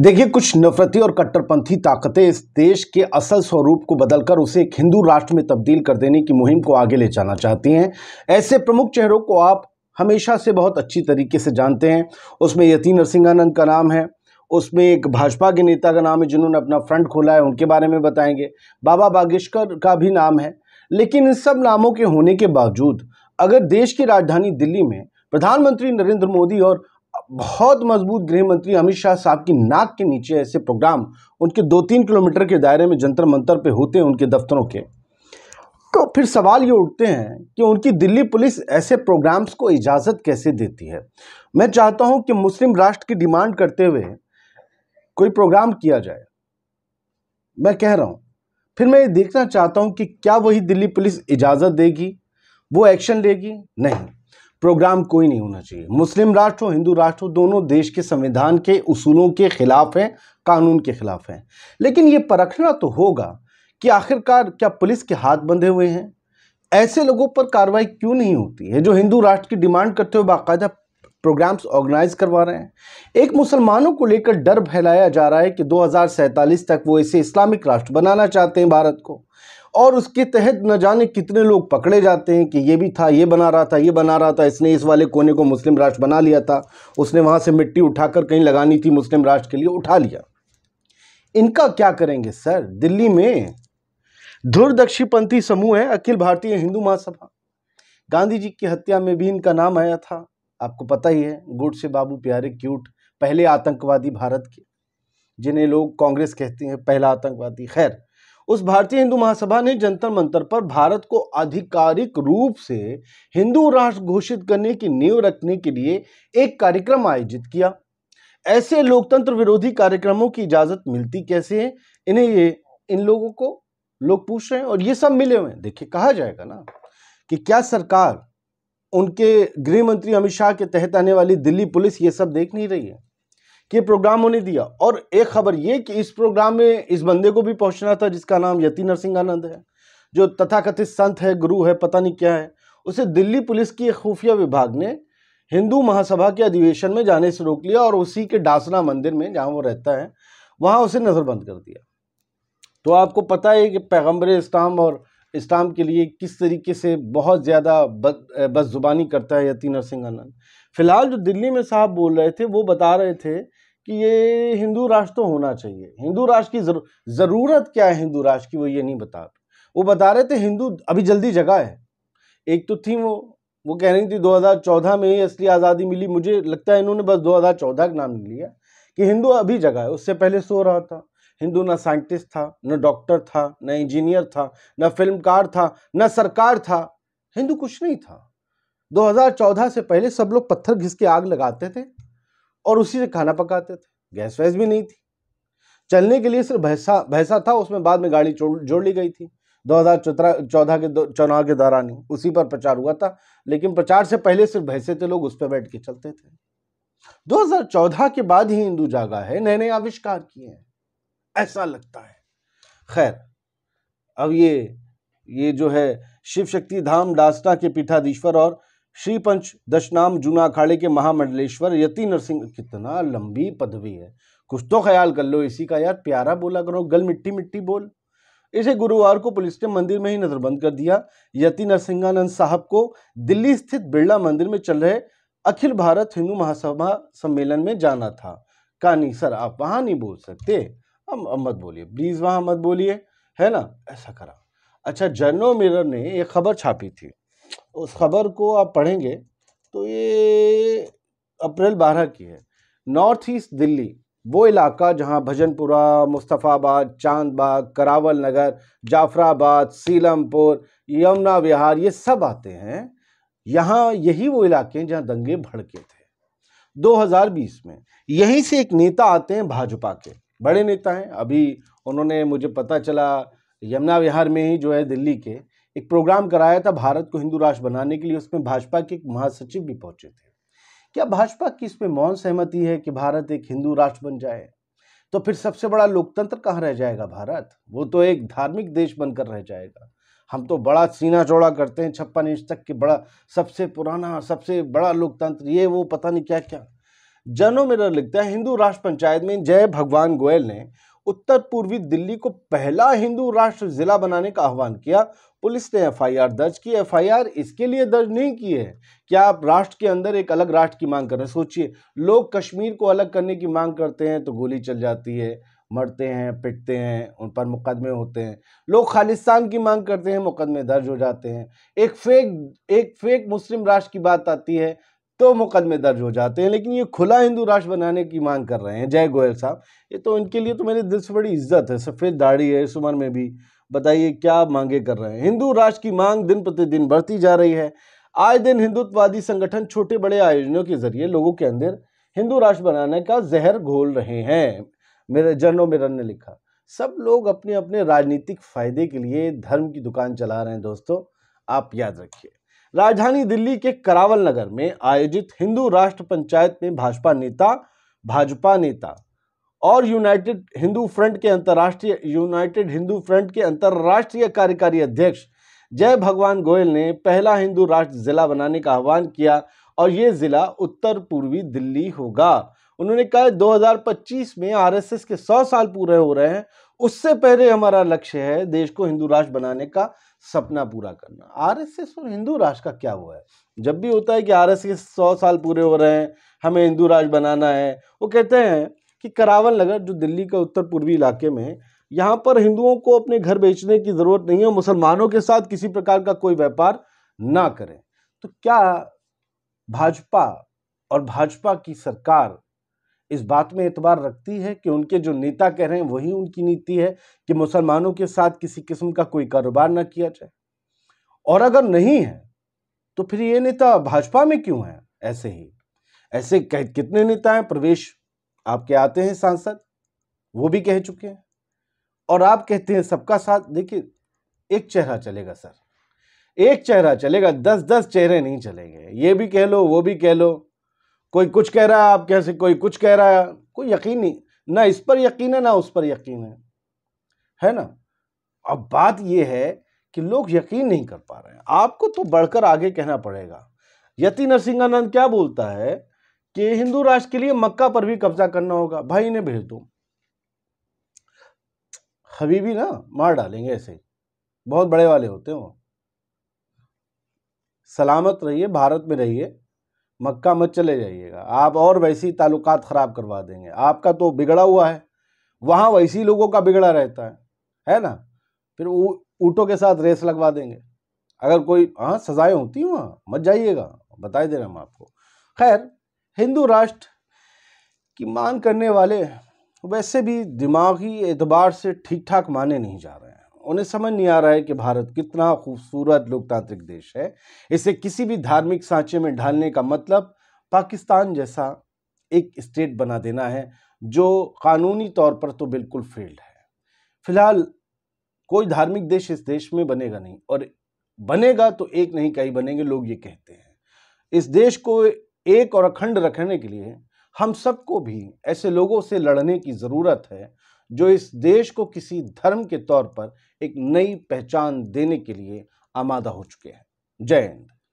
देखिए कुछ नफरती और कट्टरपंथी ताकतें इस देश के असल स्वरूप को बदलकर उसे एक हिंदू राष्ट्र में तब्दील कर देने की मुहिम को आगे ले जाना चाहती हैं ऐसे प्रमुख चेहरों को आप हमेशा से बहुत अच्छी तरीके से जानते हैं उसमें यति नरसिंहानंद का नाम है उसमें एक भाजपा के नेता का नाम है जिन्होंने अपना फ्रंट खोला है उनके बारे में बताएंगे बाबा बागेश्वर का भी नाम है लेकिन इन सब नामों के होने के बावजूद अगर देश की राजधानी दिल्ली में प्रधानमंत्री नरेंद्र मोदी और बहुत मजबूत गृह मंत्री अमित शाह साहब की नाक के नीचे ऐसे प्रोग्राम उनके दो तीन किलोमीटर के दायरे में जंतर मंतर पे होते हैं उनके दफ्तरों के तो फिर सवाल ये उठते हैं कि उनकी दिल्ली पुलिस ऐसे प्रोग्राम्स को इजाज़त कैसे देती है मैं चाहता हूं कि मुस्लिम राष्ट्र की डिमांड करते हुए कोई प्रोग्राम किया जाए मैं कह रहा हूँ फिर मैं ये देखना चाहता हूँ कि क्या वही दिल्ली पुलिस इजाज़त देगी वो एक्शन लेगी नहीं प्रोग्राम कोई नहीं होना चाहिए मुस्लिम राष्ट्र हो हिंदू राष्ट्र हो दोनों देश के संविधान के उसूलों के ख़िलाफ़ हैं कानून के ख़िलाफ़ हैं लेकिन ये परखना तो होगा कि आखिरकार क्या पुलिस के हाथ बंधे हुए हैं ऐसे लोगों पर कार्रवाई क्यों नहीं होती है जो हिंदू राष्ट्र की डिमांड करते हुए बाकायदा प्रोग्राम्स ऑर्गेनाइज करवा रहे हैं एक मुसलमानों को लेकर डर फैलाया जा रहा है कि दो तक वो इसे इस्लामिक राष्ट्र बनाना चाहते हैं भारत को और उसके तहत न जाने कितने लोग पकड़े जाते हैं कि ये भी था ये बना रहा था ये बना रहा था इसने इस वाले कोने को मुस्लिम राष्ट्र बना लिया था उसने वहाँ से मिट्टी उठाकर कहीं लगानी थी मुस्लिम राष्ट्र के लिए उठा लिया इनका क्या करेंगे सर दिल्ली में धुर दक्षिणपंथी समूह है अखिल भारतीय हिंदू महासभा गांधी जी की हत्या में भी इनका नाम आया था आपको पता ही है गुड से बाबू प्यारे क्यूट पहले आतंकवादी भारत के जिन्हें लोग कांग्रेस कहते हैं पहला आतंकवादी खैर उस भारतीय हिंदू महासभा ने जंतर मंतर पर भारत को आधिकारिक रूप से हिंदू राष्ट्र घोषित करने की नींव रखने के लिए एक कार्यक्रम आयोजित किया ऐसे लोकतंत्र विरोधी कार्यक्रमों की इजाजत मिलती कैसे है इन्हें ये इन लोगों को लोग पूछ रहे हैं और ये सब मिले हुए हैं देखिए कहा जाएगा ना कि क्या सरकार उनके गृह मंत्री अमित शाह के तहत आने वाली दिल्ली पुलिस ये सब देख नहीं रही है कि प्रोग्राम होने दिया और एक खबर ये कि इस प्रोग्राम में इस बंदे को भी पहुंचना था जिसका नाम यति नरसिंह आनंद है जो तथाकथित संत है गुरु है पता नहीं क्या है उसे दिल्ली पुलिस की एक खुफिया विभाग ने हिंदू महासभा के अधिवेशन में जाने से रोक लिया और उसी के डासना मंदिर में जहाँ वो रहता है वहाँ उसे नज़रबंद कर दिया तो आपको पता है कि पैगम्बर इस्लाम और इस्लाम के लिए किस तरीके से बहुत ज़्यादा बद बदजुबानी करता है यति नरसिंह आनंद फिलहाल जो दिल्ली में साहब बोल रहे थे वो बता रहे थे कि ये हिंदू राष्ट्र तो होना चाहिए हिंदू राष्ट्र की ज़रूरत क्या है हिंदू राष्ट्र की वो ये नहीं बता वो बता रहे थे हिंदू अभी जल्दी जगह है एक तो थी वो वो कह रही थी 2014 में ही असली आज़ादी मिली मुझे लगता है इन्होंने बस 2014 का नाम लिया कि हिंदू अभी जगह है उससे पहले सो रहा था हिंदू ना साइंटिस्ट था न डॉक्टर था न इंजीनियर था न फिल्मकार था न सरकार था हिंदू कुछ नहीं था 2014 से पहले सब लोग पत्थर घिस के आग लगाते थे और उसी से खाना पकाते थे गैस वैस भी नहीं थी चलने के लिए सिर्फ भैंसा भैंसा था उसमें बाद में गाड़ी जोड़ ली गई थी 2014 के चुनाव के दौरान ही उसी पर प्रचार हुआ था लेकिन प्रचार से पहले सिर्फ भैंसे थे लोग उस पर बैठ के चलते थे 2014 के बाद ही हिंदू जागा है नए नए आविष्कार किए हैं ऐसा लगता है खैर अब ये ये जो है शिव शक्ति धाम डास्टा के पीठाधीश्वर और श्री पंच दशनाम जूना अखाड़े के महामंडलेश्वर यति नरसिंह कितना लंबी पदवी है कुछ तो ख्याल कर लो इसी का यार प्यारा बोला करो गल मिट्टी मिट्टी बोल इसे गुरुवार को पुलिस ने मंदिर में ही नजरबंद कर दिया यति नरसिंहानंद साहब को दिल्ली स्थित बिरला मंदिर में चल रहे अखिल भारत हिंदू महासभा सम्मेलन में जाना था कहानी सर आप वहाँ नहीं बोल सकते अब मत बोलिए प्लीज़ वहाँ मत बोलिए है ना ऐसा करा अच्छा जर्नो मिरर ने एक खबर छापी थी उस खबर को आप पढ़ेंगे तो ये अप्रैल बारह की है नॉर्थ ईस्ट दिल्ली वो इलाका जहाँ भजनपुरा मुस्तफ़ाबाद चांदबाग करावल नगर जाफराबाद सीलमपुर यमुना विहार ये सब आते हैं यहाँ यही वो इलाके हैं जहाँ दंगे भड़के थे 2020 में यहीं से एक नेता आते हैं भाजपा के बड़े नेता हैं अभी उन्होंने मुझे पता चला यमुना विहार में ही जो है दिल्ली के एक प्रोग्राम कराया था भारत को हिंदू राष्ट्र बनाने के लिए उसमें भाजपा के एक महासचिव भी पहुंचे थे क्या भाजपा की इसमें मौन सहमति है कि भारत एक हिंदू राष्ट्र बन जाए तो फिर सबसे बड़ा लोकतंत्र कहाँ रह जाएगा भारत वो तो एक धार्मिक देश बनकर रह जाएगा हम तो बड़ा सीना चौड़ा करते हैं छप्पन इंच तक के बड़ा सबसे पुराना सबसे बड़ा लोकतंत्र ये वो पता नहीं क्या क्या जनों में लिखता है हिंदू राष्ट्र पंचायत में जय भगवान गोयल ने उत्तर पूर्वी दिल्ली को पहला हिंदू राष्ट्र जिला बनाने का आह्वान किया पुलिस ने एफआईआर दर्ज की एफआईआर इसके लिए दर्ज नहीं की है क्या आप राष्ट्र के अंदर एक अलग राष्ट्र की मांग कर रहे हैं सोचिए लोग कश्मीर को अलग करने की मांग करते हैं तो गोली चल जाती है मरते हैं पिटते हैं उन पर मुकदमे होते हैं लोग खालिस्तान की मांग करते हैं मुकदमे दर्ज हो जाते हैं एक फेक एक फेक मुस्लिम राष्ट्र की बात आती है तो मुकदमे दर्ज हो जाते हैं लेकिन ये खुला हिंदू राष्ट्र बनाने की मांग कर रहे हैं जय गोयल साहब ये तो इनके लिए तो मेरे दिल से बड़ी इज्जत है सफ़ेद दाढ़ी है इस उम्र में भी बताइए क्या मांगे कर रहे हैं हिंदू राष्ट्र की मांग दिन प्रतिदिन बढ़ती जा रही है आए दिन हिंदुत्ववादी संगठन छोटे बड़े आयोजनों के जरिए लोगों के अंदर हिंदू राष्ट्र बनाने का जहर घोल रहे हैं मेरे जनो मिरन ने लिखा सब लोग अपने अपने राजनीतिक फायदे के लिए धर्म की दुकान चला रहे हैं दोस्तों आप याद रखिए राजधानी दिल्ली के करावल नगर में आयोजित हिंदू राष्ट्र पंचायत में भाजपा नेता भाजपा नेता और यूनाइटेड हिंदू फ्रंट के अंतर्राष्ट्रीय यूनाइटेड हिंदू फ्रंट के अंतर्राष्ट्रीय कार्यकारी अध्यक्ष जय भगवान गोयल ने पहला हिंदू राष्ट्र जिला बनाने का आह्वान किया और ये जिला उत्तर पूर्वी दिल्ली होगा उन्होंने कहा 2025 में आरएसएस के 100 साल पूरे हो रहे हैं उससे पहले हमारा लक्ष्य है देश को हिंदू राष्ट्र बनाने का सपना पूरा करना आरएसएस और हिंदू राष्ट्र का क्या हुआ है जब भी होता है कि आर एस के सौ साल पूरे हो रहे हैं हमें हिंदू राष्ट्र बनाना है वो कहते हैं कि करावल नगर जो दिल्ली का उत्तर पूर्वी इलाके में यहाँ पर हिंदुओं को अपने घर बेचने की ज़रूरत नहीं है मुसलमानों के साथ किसी प्रकार का कोई व्यापार ना करें तो क्या भाजपा और भाजपा की सरकार इस बात में एतबार रखती है कि उनके जो नेता कह रहे हैं वही उनकी नीति है कि मुसलमानों के साथ किसी किस्म का कोई कारोबार ना किया जाए और अगर नहीं है तो फिर ये नेता भाजपा में क्यों है ऐसे ही ऐसे कितने नेता हैं प्रवेश आपके आते हैं सांसद वो भी कह चुके हैं और आप कहते हैं सबका साथ देखिए एक चेहरा चलेगा सर एक चेहरा चलेगा दस दस चेहरे नहीं चलेंगे ये भी कह लो वो भी कह लो कोई कुछ कह रहा है आप कैसे कोई कुछ कह रहा है कोई यकीन नहीं ना इस पर यकीन है ना उस पर यकीन है है ना अब बात यह है कि लोग यकीन नहीं कर पा रहे हैं आपको तो बढ़कर आगे कहना पड़ेगा यति नरसिंहानंद क्या बोलता है कि हिंदू राष्ट्र के लिए मक्का पर भी कब्जा करना होगा भाई ने भेज दो हबीबी ना मार डालेंगे ऐसे बहुत बड़े वाले होते हैं वो सलामत रहिए भारत में रहिए मक्का मत चले जाइएगा आप और वैसी ताल्लुकात ख़राब करवा देंगे आपका तो बिगड़ा हुआ है वहाँ वैसी लोगों का बिगड़ा रहता है है ना फिर ऊँटों के साथ रेस लगवा देंगे अगर कोई हाँ सज़ाएँ होती हैं वहाँ मत जाइएगा बता दे रहे हम आपको खैर हिंदू राष्ट्र की मांग करने वाले वैसे भी दिमागी एतबार से ठीक ठाक माने नहीं जा रहे उन्हें समझ नहीं आ रहा है कि भारत कितना खूबसूरत लोकतांत्रिक देश है इसे किसी भी धार्मिक सांचे में ढालने का मतलब पाकिस्तान जैसा एक स्टेट बना देना है जो कानूनी तौर पर तो बिल्कुल फेल्ड है फिलहाल कोई धार्मिक देश इस देश में बनेगा नहीं और बनेगा तो एक नहीं कई बनेंगे लोग ये कहते हैं इस देश को एक और अखंड रखने के लिए हम सबको भी ऐसे लोगों से लड़ने की ज़रूरत है जो इस देश को किसी धर्म के तौर पर एक नई पहचान देने के लिए आमादा हो चुके हैं जय हिंद